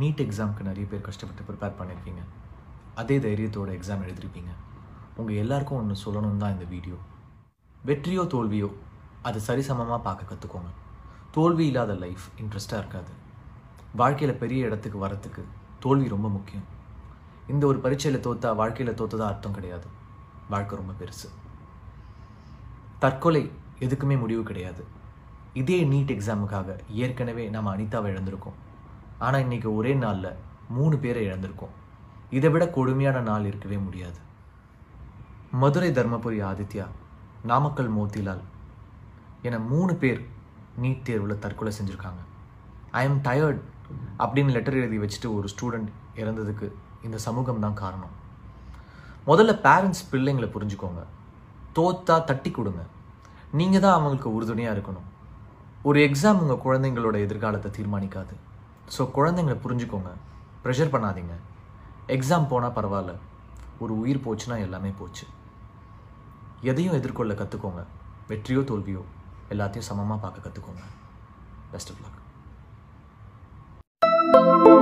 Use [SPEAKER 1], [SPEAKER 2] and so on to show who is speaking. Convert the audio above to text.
[SPEAKER 1] NEET எக்ஸாமுக்கு நிறைய பேர் கஷ்டப்பட்டு ப்ரிப்பேர் பண்ணியிருக்கீங்க அதே தைரியத்தோட எக்ஸாம் எழுதியிருப்பீங்க உங்கள் எல்லாருக்கும் ஒன்று சொல்லணும் தான் இந்த வீடியோ வெற்றியோ தோல்வியோ அது சரிசமமாக பார்க்க கற்றுக்கோங்க தோல்வி இல்லாத லைஃப் இன்ட்ரெஸ்ட்டாக இருக்காது வாழ்க்கையில் பெரிய இடத்துக்கு வரத்துக்கு தோல்வி ரொம்ப முக்கியம் இந்த ஒரு பரீட்சையில் தோத்தா வாழ்க்கையில் தோத்ததாக அர்த்தம் கிடையாது வாழ்க்கை ரொம்ப பெருசு தற்கொலை எதுக்குமே முடிவு கிடையாது இதே நீட் எக்ஸாமுக்காக ஏற்கனவே நம்ம அனிதாவை இழந்திருக்கோம் ஆனால் இன்றைக்கி ஒரே நாளில் மூணு பேரை இழந்திருக்கோம் இதை விட கொடுமையான நாள் இருக்கவே முடியாது மதுரை தர்மபுரி ஆதித்யா நாமக்கல் மோத்திலால் என மூணு பேர் நீட் தேர்வில் தற்கொலை செஞ்சுருக்காங்க ஐ எம் டயர்ட் அப்படின்னு லெட்டர் எழுதி வச்சுட்டு ஒரு ஸ்டூடெண்ட் இறந்ததுக்கு இந்த சமூகம் தான் காரணம் முதல்ல பேரண்ட்ஸ் பிள்ளைங்களை புரிஞ்சுக்கோங்க தோத்தா தட்டி கொடுங்க நீங்கள் தான் அவங்களுக்கு உறுதுணையாக இருக்கணும் ஒரு எக்ஸாம் உங்கள் குழந்தைங்களோட எதிர்காலத்தை தீர்மானிக்காது ஸோ குழந்தைங்களை புரிஞ்சுக்கோங்க ப்ரெஷர் பண்ணாதீங்க எக்ஸாம் போனால் பரவாயில்ல ஒரு உயிர் போச்சுன்னா எல்லாமே போச்சு எதையும் எதிர்கொள்ள கற்றுக்கோங்க வெற்றியோ தோல்வியோ எல்லாத்தையும் சமமாக பார்க்க கற்றுக்கோங்க பெஸ்ட் ஆஃப் லக்